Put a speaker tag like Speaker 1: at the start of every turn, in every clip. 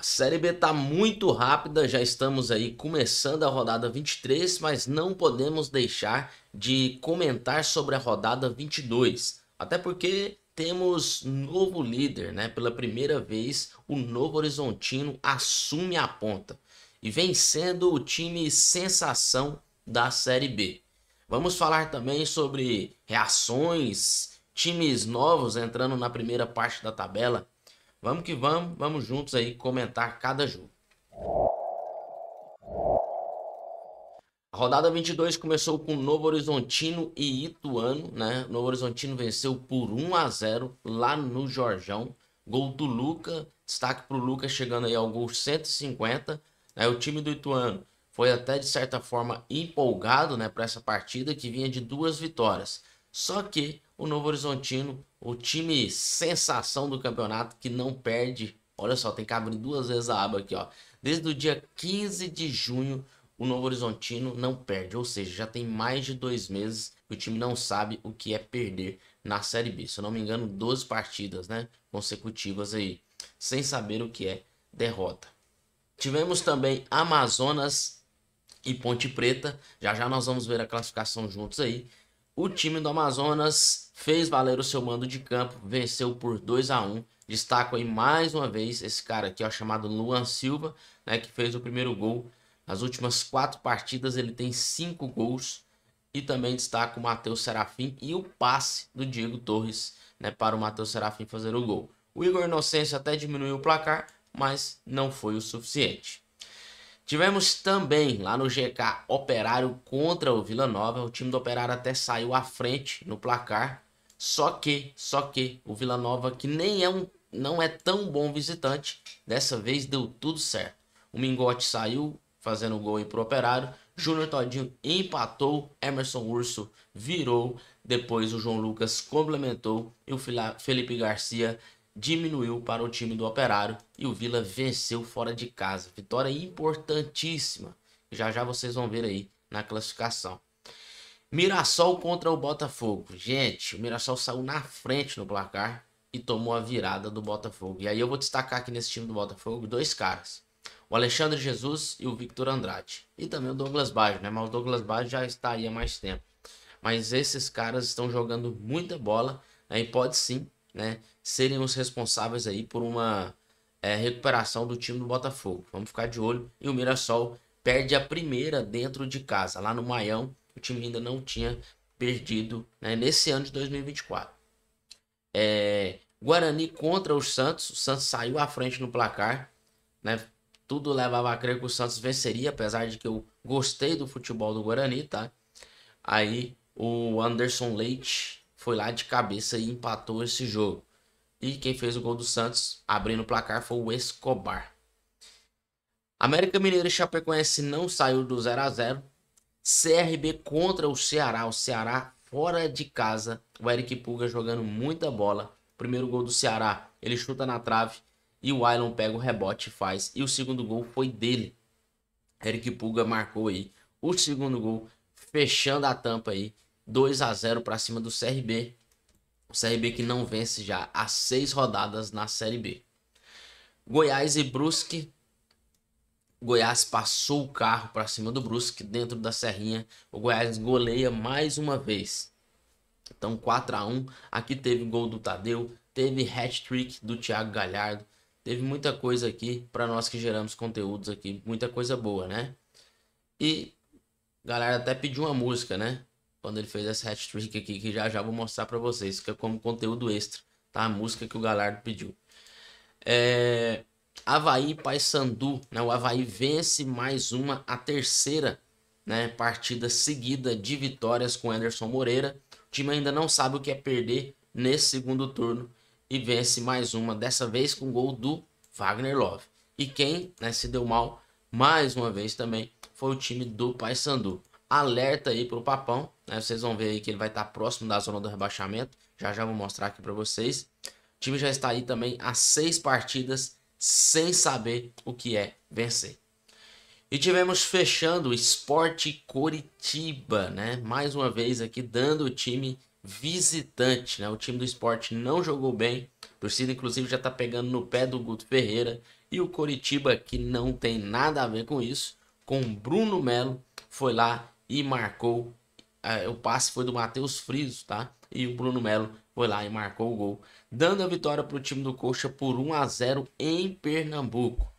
Speaker 1: A Série B está muito rápida, já estamos aí começando a rodada 23, mas não podemos deixar de comentar sobre a rodada 22. Até porque temos novo líder, né? Pela primeira vez, o Novo Horizontino assume a ponta e vem sendo o time sensação da Série B. Vamos falar também sobre reações, times novos entrando na primeira parte da tabela Vamos que vamos, vamos juntos aí comentar cada jogo. A rodada 22 começou com Novo Horizontino e Ituano, né? Novo Horizontino venceu por 1 a 0 lá no Jorjão. Gol do Luca, destaque para o Luca chegando aí ao gol 150. Né? O time do Ituano foi até de certa forma empolgado né, para essa partida que vinha de duas vitórias. Só que o Novo Horizontino o time sensação do campeonato que não perde. Olha só, tem que abrir duas vezes a aba aqui, ó. Desde o dia 15 de junho, o Novo Horizontino não perde. Ou seja, já tem mais de dois meses que o time não sabe o que é perder na Série B. Se eu não me engano, 12 partidas né, consecutivas aí, sem saber o que é derrota. Tivemos também Amazonas e Ponte Preta. Já já nós vamos ver a classificação juntos aí o time do Amazonas fez valer o seu mando de campo, venceu por 2 a 1 Destaco aí mais uma vez esse cara aqui, ó, chamado Luan Silva, né, que fez o primeiro gol. Nas últimas quatro partidas ele tem cinco gols. E também destaco o Matheus Serafim e o passe do Diego Torres né, para o Matheus Serafim fazer o gol. O Igor Inocêncio até diminuiu o placar, mas não foi o suficiente. Tivemos também lá no GK Operário contra o Vila Nova. O time do Operário até saiu à frente no placar. Só que, só que o Vila Nova, que nem é um, não é tão bom visitante, dessa vez deu tudo certo. O Mingote saiu fazendo gol aí pro Operário. Júnior Todinho empatou, Emerson Urso virou, depois o João Lucas complementou e o Felipe Garcia diminuiu para o time do Operário e o Vila venceu fora de casa. Vitória importantíssima. Já já vocês vão ver aí na classificação. Mirassol contra o Botafogo. Gente, o Mirassol saiu na frente no placar e tomou a virada do Botafogo. E aí eu vou destacar aqui nesse time do Botafogo dois caras. O Alexandre Jesus e o Victor Andrade. E também o Douglas Baggio, né? Mas o Douglas Baggio já está aí há mais tempo. Mas esses caras estão jogando muita bola né? e pode sim né, serem os responsáveis aí por uma é, recuperação do time do Botafogo. Vamos ficar de olho. E o Mirassol perde a primeira dentro de casa, lá no Maião. O time ainda não tinha perdido né, nesse ano de 2024. É, Guarani contra o Santos. O Santos saiu à frente no placar. Né? Tudo levava a crer que o Santos venceria, apesar de que eu gostei do futebol do Guarani, tá? Aí o Anderson Leite foi lá de cabeça e empatou esse jogo. E quem fez o gol do Santos, abrindo o placar, foi o Escobar. América Mineira e Chapecoense não saiu do 0 a 0 CRB contra o Ceará. O Ceará fora de casa. O Eric Puga jogando muita bola. Primeiro gol do Ceará, ele chuta na trave e o Ailon pega o rebote e faz. E o segundo gol foi dele. Eric Puga marcou aí o segundo gol, fechando a tampa aí 2 a 0 para cima do CRB. O CRB que não vence já há seis rodadas na Série B. Goiás e Brusque. Goiás passou o carro para cima do Brusque dentro da Serrinha. O Goiás goleia mais uma vez. Então 4 a 1. Aqui teve gol do Tadeu, teve hat-trick do Thiago Galhardo. Teve muita coisa aqui para nós que geramos conteúdos aqui, muita coisa boa, né? E galera até pediu uma música, né? quando ele fez essa hat-trick aqui, que já já vou mostrar para vocês, fica é como conteúdo extra, tá? A música que o Galardo pediu. É... Havaí Paysandu, né? O Havaí vence mais uma, a terceira, né? Partida seguida de vitórias com Anderson Moreira. O time ainda não sabe o que é perder nesse segundo turno e vence mais uma, dessa vez com gol do Wagner Love. E quem né, se deu mal mais uma vez também foi o time do Paysandu alerta aí pro Papão, né? Vocês vão ver aí que ele vai estar tá próximo da zona do rebaixamento. Já já vou mostrar aqui para vocês. O time já está aí também há seis partidas sem saber o que é vencer. E tivemos fechando o Esporte Coritiba, né? Mais uma vez aqui dando o time visitante, né? O time do esporte não jogou bem. A torcida, inclusive, já tá pegando no pé do Guto Ferreira. E o Coritiba, que não tem nada a ver com isso, com Bruno Melo, foi lá e marcou. É, o passe foi do Matheus Friso, tá? E o Bruno Melo foi lá e marcou o gol, dando a vitória para o time do Coxa por 1 a 0 em Pernambuco.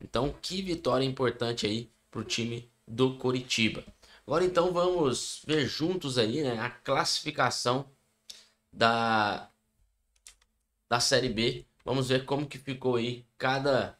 Speaker 1: Então, que vitória importante aí para o time do Coritiba. Agora então vamos ver juntos aí, né, a classificação da da Série B. Vamos ver como que ficou aí cada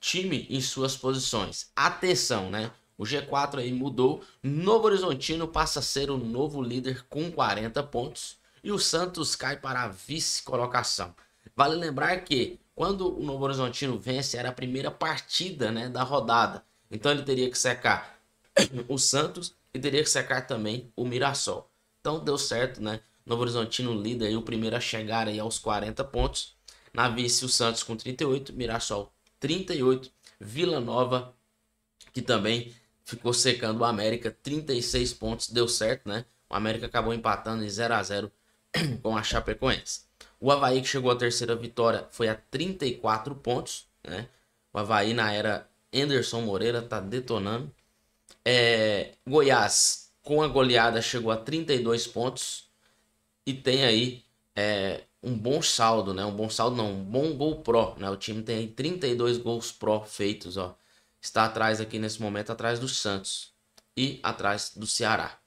Speaker 1: time em suas posições. Atenção, né? O G4 aí mudou. Novo Horizontino passa a ser o novo líder com 40 pontos. E o Santos cai para a vice-colocação. Vale lembrar que quando o Novo Horizontino vence, era a primeira partida né, da rodada. Então ele teria que secar o Santos e teria que secar também o Mirassol. Então deu certo, né? Novo Horizontino líder e o primeiro a chegar aí aos 40 pontos. Na vice, o Santos com 38, Mirassol 38, Vila Nova, que também ficou secando o América, 36 pontos, deu certo, né? O América acabou empatando em 0 a 0 com a Chapecoense. O Havaí, que chegou à terceira vitória, foi a 34 pontos, né? O Havaí na era Anderson Moreira tá detonando. É, Goiás, com a goleada, chegou a 32 pontos e tem aí é, um bom saldo, né? Um bom saldo não, um bom gol pró, né? O time tem aí 32 gols pró feitos, ó está atrás aqui nesse momento, atrás do Santos e atrás do Ceará.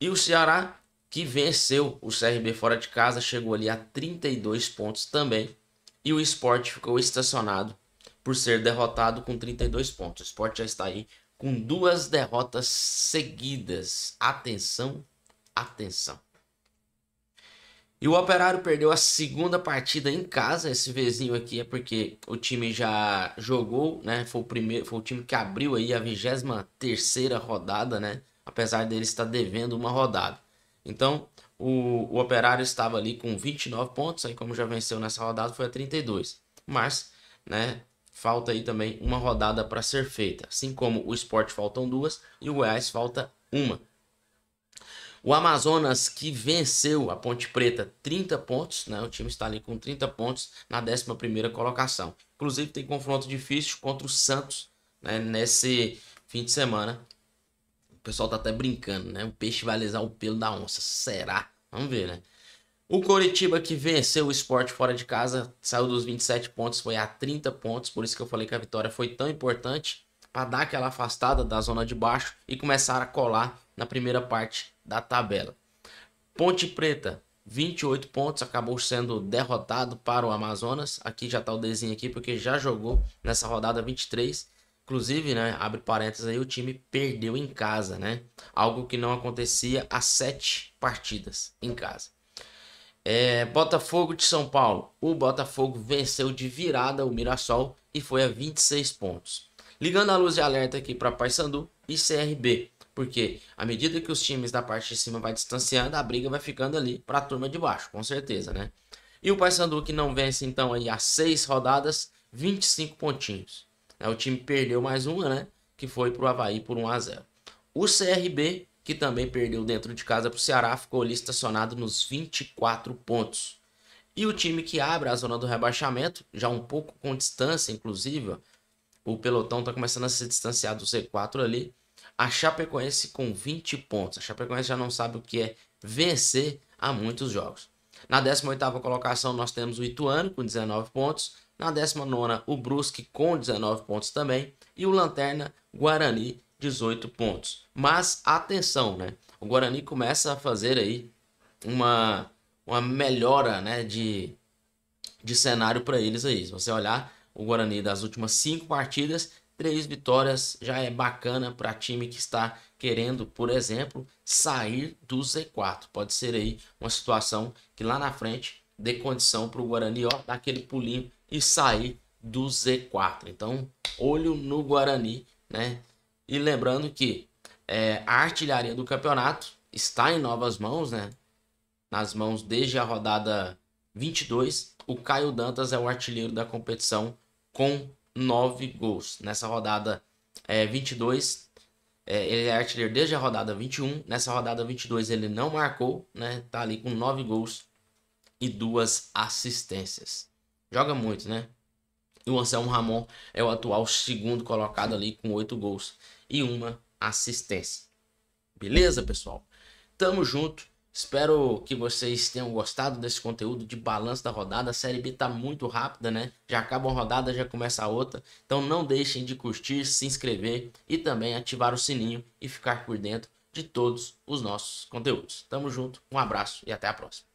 Speaker 1: E o Ceará, que venceu o CRB fora de casa, chegou ali a 32 pontos também. E o esporte ficou estacionado por ser derrotado com 32 pontos. O esporte já está aí com duas derrotas seguidas. Atenção, atenção. E o Operário perdeu a segunda partida em casa. Esse vizinho aqui é porque o time já jogou, né? Foi o primeiro, foi o time que abriu aí a 23 terceira rodada, né? Apesar dele estar devendo uma rodada. Então, o, o Operário estava ali com 29 pontos, aí como já venceu nessa rodada foi a 32. Mas, né, falta aí também uma rodada para ser feita, assim como o Sport faltam duas e o Goiás falta uma. O Amazonas que venceu a Ponte Preta 30 pontos, né? O time está ali com 30 pontos na 11ª colocação. Inclusive tem confronto difícil contra o Santos, né? nesse fim de semana. O pessoal tá até brincando, né? O peixe vai lesar o pelo da onça, será? Vamos ver, né? O Coritiba que venceu o esporte fora de casa, saiu dos 27 pontos, foi a 30 pontos, por isso que eu falei que a vitória foi tão importante para dar aquela afastada da zona de baixo e começar a colar na primeira parte da tabela. Ponte Preta, 28 pontos, acabou sendo derrotado para o Amazonas. Aqui já está o desenho aqui, porque já jogou nessa rodada 23. Inclusive, né, abre parênteses aí, o time perdeu em casa, né? Algo que não acontecia há sete partidas em casa. É, Botafogo de São Paulo. O Botafogo venceu de virada o Mirassol e foi a 26 pontos. Ligando a luz de alerta aqui para Paysandu e CRB, porque à medida que os times da parte de cima vai distanciando, a briga vai ficando ali para a turma de baixo, com certeza, né? E o Paysandu que não vence então aí as seis rodadas, 25 pontinhos. É, o time perdeu mais uma, né? Que foi para o Havaí por 1 a 0 O CRB, que também perdeu dentro de casa para o Ceará, ficou ali estacionado nos 24 pontos. E o time que abre a zona do rebaixamento, já um pouco com distância, inclusive, o pelotão está começando a se distanciar do Z4 ali. A Chapecoense com 20 pontos. A Chapecoense já não sabe o que é vencer há muitos jogos. Na 18ª colocação nós temos o Ituano com 19 pontos. Na 19ª o Brusque com 19 pontos também. E o Lanterna Guarani 18 pontos. Mas atenção, né? O Guarani começa a fazer aí uma, uma melhora né, de, de cenário para eles aí. Se você olhar o Guarani das últimas cinco partidas, três vitórias já é bacana para time que está querendo, por exemplo, sair do Z4. Pode ser aí uma situação que lá na frente dê condição para o Guarani ó, dar aquele pulinho e sair do Z4. Então, olho no Guarani, né? E lembrando que é, a artilharia do campeonato está em novas mãos, né? Nas mãos desde a rodada 22. O Caio Dantas é o artilheiro da competição com 9 gols. Nessa rodada é, 22, é, ele é artilheiro desde a rodada 21. Nessa rodada 22 ele não marcou, né? Tá ali com 9 gols e duas assistências. Joga muito, né? E o Anselmo Ramon é o atual segundo colocado ali com 8 gols e uma assistência. Beleza, pessoal? Tamo junto. Espero que vocês tenham gostado desse conteúdo de balanço da rodada. A Série B está muito rápida, né? Já acaba uma rodada, já começa a outra. Então não deixem de curtir, se inscrever e também ativar o sininho e ficar por dentro de todos os nossos conteúdos. Tamo junto, um abraço e até a próxima.